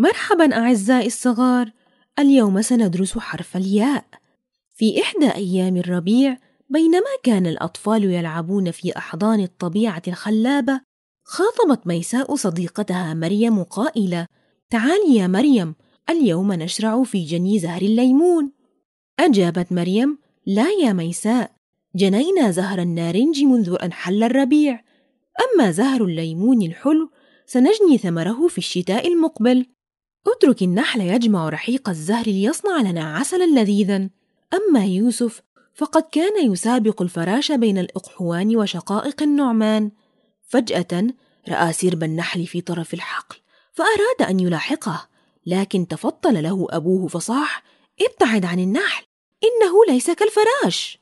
مرحبا أعزائي الصغار اليوم سندرس حرف الياء في إحدى أيام الربيع بينما كان الأطفال يلعبون في أحضان الطبيعة الخلابة خاطبت ميساء صديقتها مريم قائلة تعالي يا مريم اليوم نشرع في جني زهر الليمون أجابت مريم لا يا ميساء جنينا زهر النارنج منذ أن حل الربيع أما زهر الليمون الحلو سنجني ثمره في الشتاء المقبل اترك النحل يجمع رحيق الزهر ليصنع لنا عسلا لذيذا أما يوسف فقد كان يسابق الفراش بين الأقحوان وشقائق النعمان فجأة رأى سرب النحل في طرف الحقل فأراد أن يلاحقه لكن تفطل له أبوه فصاح ابتعد عن النحل إنه ليس كالفراش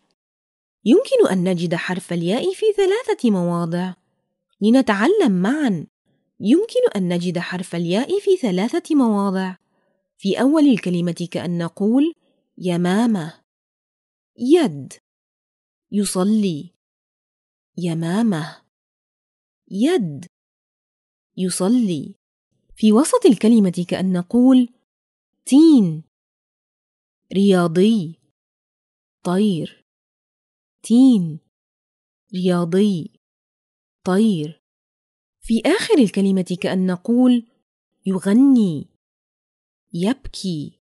يمكن أن نجد حرف الياء في ثلاثة مواضع لنتعلم معا يمكن أن نجد حرف الياء في ثلاثة مواضع في أول الكلمة كأن نقول يمامة يد يصلي يمامه يد يصلي في وسط الكلمة كأن نقول تين رياضي طير تين رياضي طير في آخر الكلمة كأن نقول يغني يبكي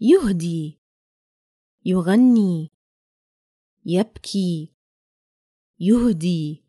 يهدي يغني يبكي يهدي